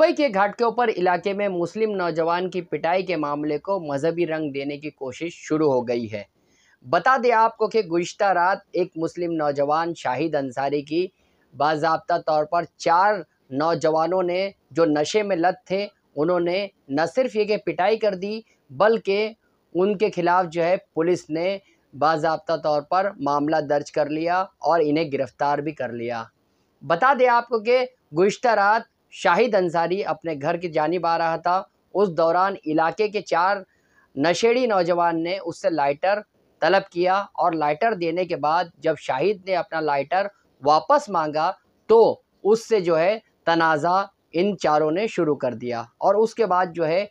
मुंबई के ऊपर इलाके में मुस्लिम नौजवान की पिटाई के मामले को मजहबी रंग देने की कोशिश शुरू हो गई है बता दें आपको कि गुज्त रात एक मुस्लिम नौजवान शाहिद अंसारी की बाबा तौर पर चार नौजवानों ने जो नशे में लत थे उन्होंने न सिर्फ ये कि पिटाई कर दी बल्कि उनके खिलाफ जो है पुलिस ने बाबा तौर पर मामला दर्ज कर लिया और इन्हें गिरफ्तार भी कर लिया बता दें आपको कि गुज्त रात शाहिद अंसारी अपने घर की जानब आ रहा था उस दौरान इलाके के चार नशेड़ी नौजवान ने उससे लाइटर तलब किया और लाइटर देने के बाद जब शाहिद ने अपना लाइटर वापस मांगा तो उससे जो है तनाज़ा इन चारों ने शुरू कर दिया और उसके बाद जो है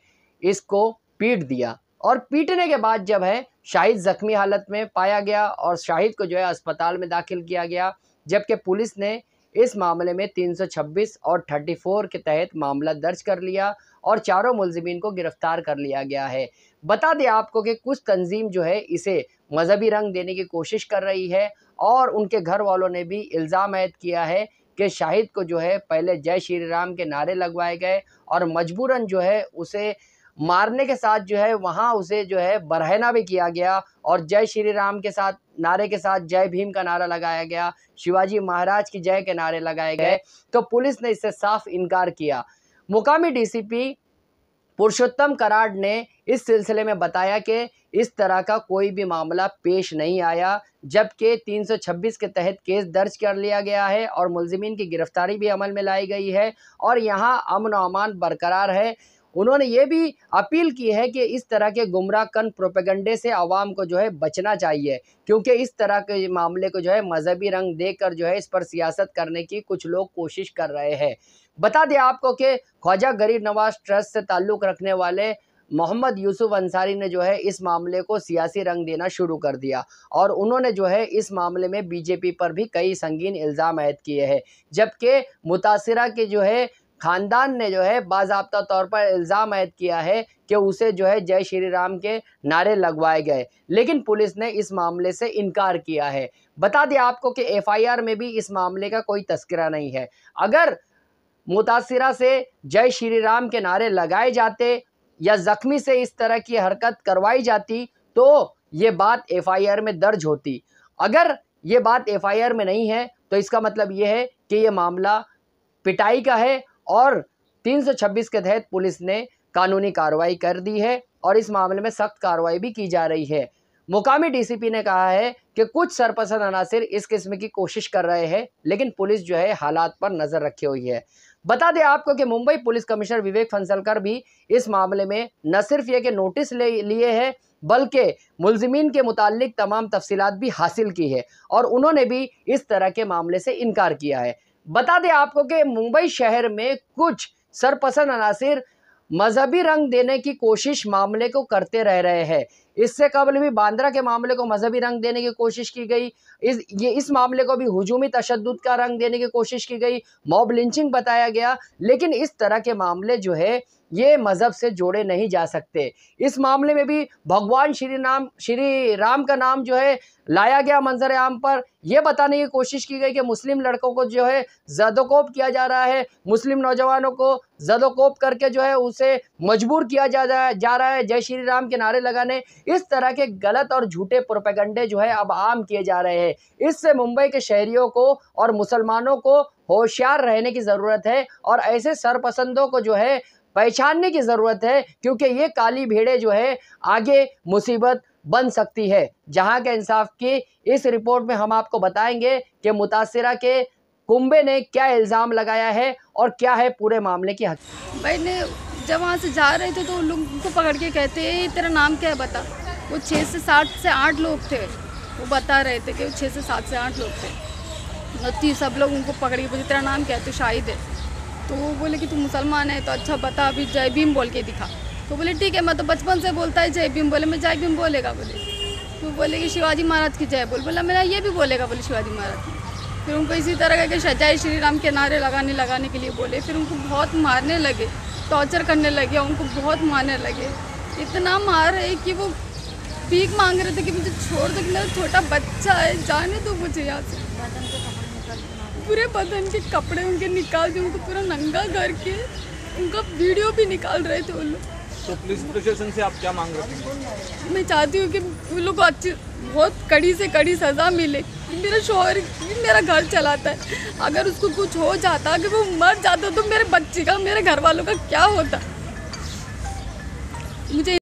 इसको पीट दिया और पीटने के बाद जब है शाहिद ज़ख्मी हालत में पाया गया और शाहिद को जो है अस्पताल में दाखिल किया गया जबकि पुलिस ने इस मामले में 326 और 34 के तहत मामला दर्ज कर लिया और चारों मुलजमीन को गिरफ्तार कर लिया गया है बता दें आपको कि कुछ तंजीम जो है इसे मजहबी रंग देने की कोशिश कर रही है और उनके घर वालों ने भी इल्ज़ाम आयद किया है कि शाहिद को जो है पहले जय श्री राम के नारे लगवाए गए और मजबूरन जो है उसे मारने के साथ जो है वहाँ उसे जो है बरहना भी किया गया और जय श्री राम के साथ नारे के साथ जय भीम का नारा लगाया गया शिवाजी महाराज की जय के नारे लगाए गए तो पुलिस ने इससे साफ इनकार किया मुकामी डीसीपी पुरुषोत्तम कराड ने इस सिलसिले में बताया कि इस तरह का कोई भी मामला पेश नहीं आया जबकि 326 के तहत केस दर्ज कर लिया गया है और मुलजमीन की गिरफ्तारी भी अमल में लाई गई है और यहाँ अमन अमान बरकरार है उन्होंने ये भी अपील की है कि इस तरह के गुमराह कन प्रोपेगंडे से आवाम को जो है बचना चाहिए क्योंकि इस तरह के मामले को जो है मजहबी रंग देकर जो है इस पर सियासत करने की कुछ लोग कोशिश कर रहे हैं बता दें आपको कि ख्वाजा गरीब नवाज ट्रस्ट से ताल्लुक़ रखने वाले मोहम्मद यूसुफ अंसारी ने जो है इस मामले को सियासी रंग देना शुरू कर दिया और उन्होंने जो है इस मामले में बीजेपी पर भी कई संगीन इल्ज़ाम आयद किए हैं जबकि मुतासरा के जो है ख़ानदान ने जो है बाबा तौर पर इल्ज़ाम आयद किया है कि उसे जो है जय श्री राम के नारे लगवाए गए लेकिन पुलिस ने इस मामले से इनकार किया है बता दें आपको कि एफआईआर में भी इस मामले का कोई तस्करा नहीं है अगर मुतासरा से जय श्री राम के नारे लगाए जाते या ज़ख्मी से इस तरह की हरकत करवाई जाती तो ये बात एफ में दर्ज होती अगर ये बात एफ में नहीं है तो इसका मतलब ये है कि ये मामला पिटाई का है और 326 के तहत पुलिस ने कानूनी कार्रवाई कर दी है और इस मामले में सख्त कार्रवाई भी की जा रही है मुकामी डीसीपी ने कहा है कि कुछ सरपसंद अनासर इस किस्म की कोशिश कर रहे हैं लेकिन पुलिस जो है हालात पर नज़र रखी हुई है बता दें आपको कि मुंबई पुलिस कमिश्नर विवेक फंसलकर भी इस मामले में न सिर्फ ये कि नोटिस ले लिए हैं बल्कि मुलजमीन के मुतालिक तमाम तफसीत भी हासिल की है और उन्होंने भी इस तरह के मामले से इनकार किया है बता दें आपको कि मुंबई शहर में कुछ सरपसंद अनासर मजहबी रंग देने की कोशिश मामले को करते रह रहे हैं इससे कबल भी बांद्रा के मामले को मजहबी रंग देने की कोशिश की गई इस ये इस मामले को भी हजूमी तशद का रंग देने की कोशिश की गई मॉब लिंचिंग बताया गया लेकिन इस तरह के मामले जो है ये मज़हब से जोड़े नहीं जा सकते इस मामले में भी भगवान श्री नाम श्री राम का नाम जो है लाया गया मंजर आम पर यह बताने की कोशिश की गई कि मुस्लिम लड़कों को जो है जदोकोप किया जा रहा है मुस्लिम नौजवानों को जदोकोप करके जो है उसे मजबूर किया जा, जा रहा है जय श्री राम के नारे लगाने इस तरह के गलत और झूठे प्रोपेगंडे जो है अब आम किए जा रहे हैं इससे मुंबई के शहरियों को और मुसलमानों को होशियार रहने की ज़रूरत है और ऐसे सरपसंदों को जो है पहचानने की ज़रूरत है क्योंकि ये काली भेड़े जो है आगे मुसीबत बन सकती है जहां के इंसाफ की इस रिपोर्ट में हम आपको बताएंगे कि मुतासरा के कुंबे ने क्या इल्ज़ाम लगाया है और क्या है पूरे मामले की हक मैंने जब वहाँ से जा रहे थे तो उन लोग को पकड़ के कहते हैं तेरा नाम क्या है बता वो छः से सात से आठ लोग थे वो बता रहे थे कि वो छः से सात से आठ लोग थे नती सब लोग उनको पकड़ के बोले तेरा नाम क्या है तो शाहिद है तो वो बोले कि तू मुसलमान है तो अच्छा बता अभी जय भीम बोल के दिखा तो बोले ठीक है मैं मतलब तो बचपन से बोलता है जय भीम बोले मैं जय भीम बोलेगा बोले तो बोले कि शिवाजी महाराज की जय बोल बोला मेरा ये भी बोलेगा बोले शिवाजी महाराज की फिर उनको इसी तरह के सजाए श्री राम के नारे लगाने लगाने के लिए बोले फिर उनको बहुत मारने लगे टॉर्चर करने लगे उनको बहुत मारने लगे इतना मार रहे कि वो भीख मांग रहे थे कि मुझे छोड़ दो मेरा छोटा बच्चा है जाने दो मुझे यहाँ से पूरे बदन के कपड़े उनके निकाल दिए उनको पूरा नंगा करके उनका वीडियो भी निकाल रहे थे वो लोग तो पुलिस प्रशासन से आप क्या मांग रहे हैं मैं चाहती हूँ कि उन लोग को अच्छी बहुत कड़ी से कड़ी सज़ा मिले मेरा शोहर मेरा घर चलाता है अगर उसको कुछ हो जाता अगर वो मर जाता तो मेरे बच्चे का मेरे घर वालों का क्या होता मुझे